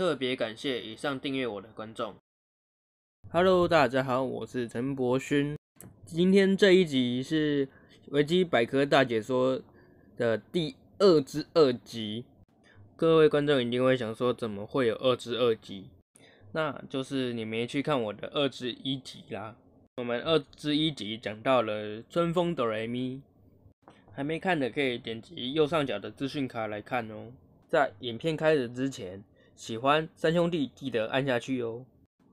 特别感谢以上订阅我的观众。Hello，大家好，我是陈柏勋。今天这一集是《维基百科大解说》的第二之二集。各位观众一定会想说，怎么会有二之二集？那就是你没去看我的二之一集啦。我们二之一集讲到了春风哆来咪，还没看的可以点击右上角的资讯卡来看哦。在影片开始之前。喜欢三兄弟，记得按下去哦，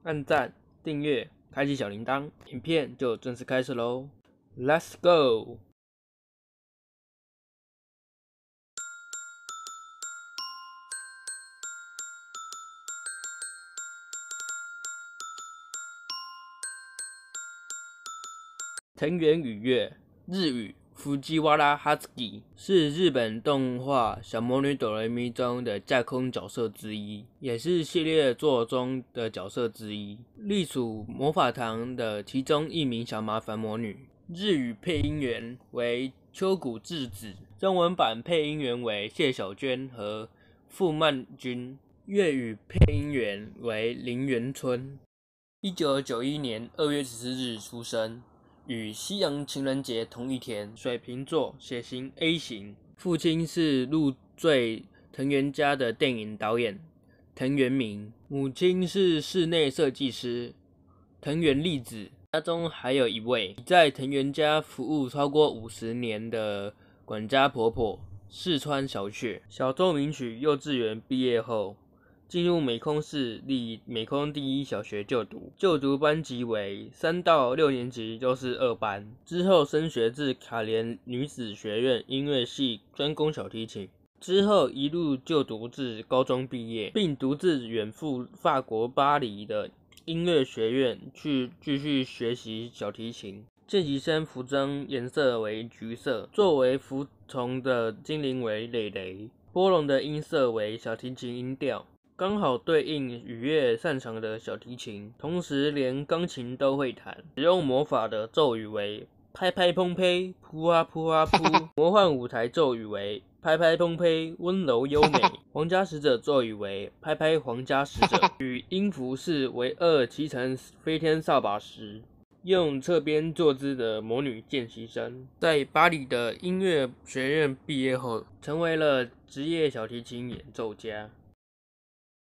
按赞、订阅、开启小铃铛，影片就正式开始喽！Let's go。藤原雨月，日语。福吉瓦拉哈兹基是日本动画《小魔女哆蕾咪》中的架空角色之一，也是系列作中的角色之一，隶属魔法堂的其中一名小麻烦魔女。日语配音员为秋谷智子，中文版配音员为谢小娟和傅曼君，粤语配音员为林元春。一九九一年二月十四日出生。与西洋情人节同一天，水瓶座，血型 A 型。父亲是入赘藤原家的电影导演藤原明，母亲是室内设计师藤原丽子。家中还有一位在藤原家服务超过五十年的管家婆婆四川小雪。小奏鸣曲，幼稚园毕业后。进入美空市立美空第一小学就读，就读班级为三到六年级都是二班。之后升学至卡莲女子学院音乐系，专攻小提琴。之后一路就读至高中毕业，并独自远赴法国巴黎的音乐学院去继续学习小提琴。剑崎生服装颜色为橘色，作为服从的精灵为蕾蕾。波隆的音色为小提琴音调。刚好对应雨月擅长的小提琴，同时连钢琴都会弹。使用魔法的咒语为“拍拍砰呸扑啊扑啊扑”，魔幻舞台咒语为“拍拍砰呸”，温柔优美。皇家使者咒语为“拍拍皇家使者”。与音符是为二骑乘飞天扫把时，用侧边坐姿的魔女见习生，在巴黎的音乐学院毕业后，成为了职业小提琴演奏家。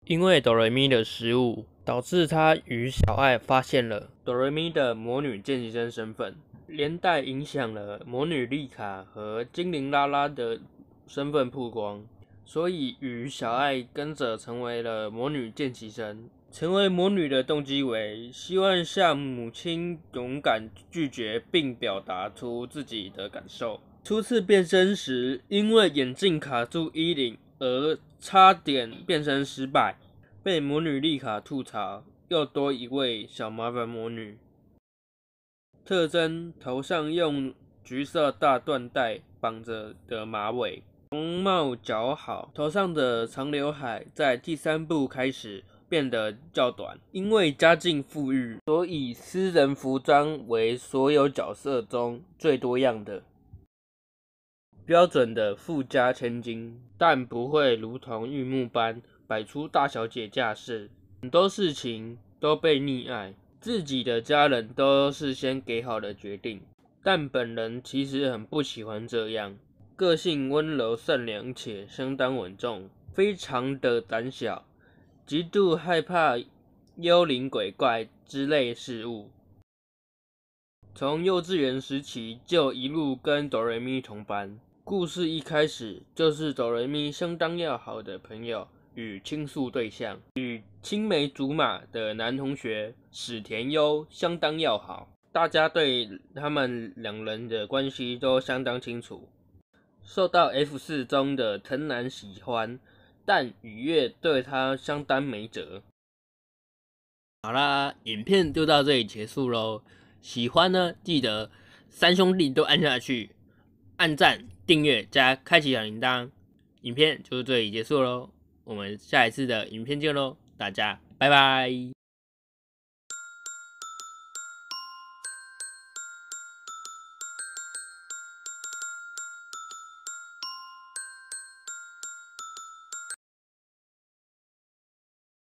因为哆瑞咪的失误，导致他与小爱发现了哆瑞咪的魔女剑士生身份，连带影响了魔女丽卡和精灵拉拉的身份曝光，所以与小爱跟着成为了魔女剑士生。成为魔女的动机为希望向母亲勇敢拒绝并表达出自己的感受。初次变身时，因为眼镜卡住衣领。而差点变成失败，被魔女丽卡吐槽，又多一位小麻烦魔女。特征：头上用橘色大缎带绑着的马尾，容貌姣好，头上的长刘海在第三部开始变得较短。因为家境富裕，所以私人服装为所有角色中最多样的。标准的富家千金，但不会如同玉木般摆出大小姐架势。很多事情都被溺爱，自己的家人都是先给好的决定，但本人其实很不喜欢这样。个性温柔善良且相当稳重，非常的胆小，极度害怕幽灵鬼怪之类事物。从幼稚园时期就一路跟哆瑞咪同班。故事一开始就是哆人咪相当要好的朋友与倾诉对象，与青梅竹马的男同学史田优相当要好，大家对他们两人的关系都相当清楚。受到 F 四中的藤南喜欢，但雨月对他相当没辙。好啦，影片就到这里结束喽，喜欢呢记得三兄弟都按下去。按赞、订阅加开启小铃铛，影片就这里结束喽。我们下一次的影片见喽，大家拜拜。